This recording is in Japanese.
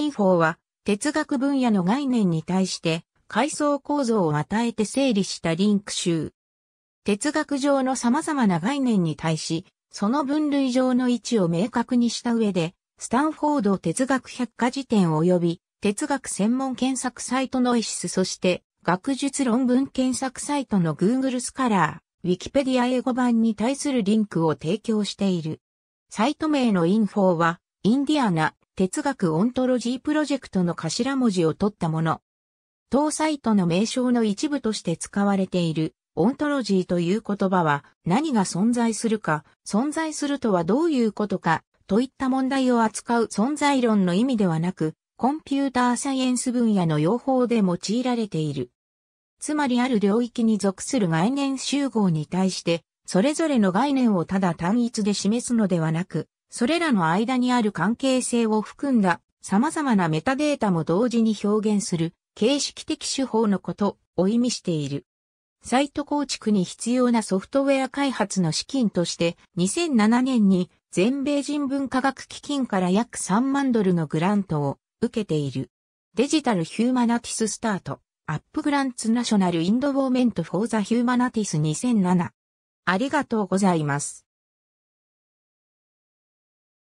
インォーは哲学分野の概念に対して階層構造を与えて整理したリンク集。哲学上の様々な概念に対し、その分類上の位置を明確にした上で、スタンフォード哲学百科事典及び哲学専門検索サイトノイシスそして学術論文検索サイトの Google スカラー、Wikipedia 英語版に対するリンクを提供している。サイト名のインフォは、インディアナ、哲学オントロジープロジェクトの頭文字を取ったもの。当サイトの名称の一部として使われているオントロジーという言葉は何が存在するか、存在するとはどういうことかといった問題を扱う存在論の意味ではなく、コンピューターサイエンス分野の用法で用いられている。つまりある領域に属する概念集合に対して、それぞれの概念をただ単一で示すのではなく、それらの間にある関係性を含んだ様々なメタデータも同時に表現する形式的手法のことを意味している。サイト構築に必要なソフトウェア開発の資金として2007年に全米人文科学基金から約3万ドルのグラントを受けている。デジタルヒューマナティススタート、アップグランツナショナルインドウォーメントフォーザヒューマナティス2007。ありがとうございます。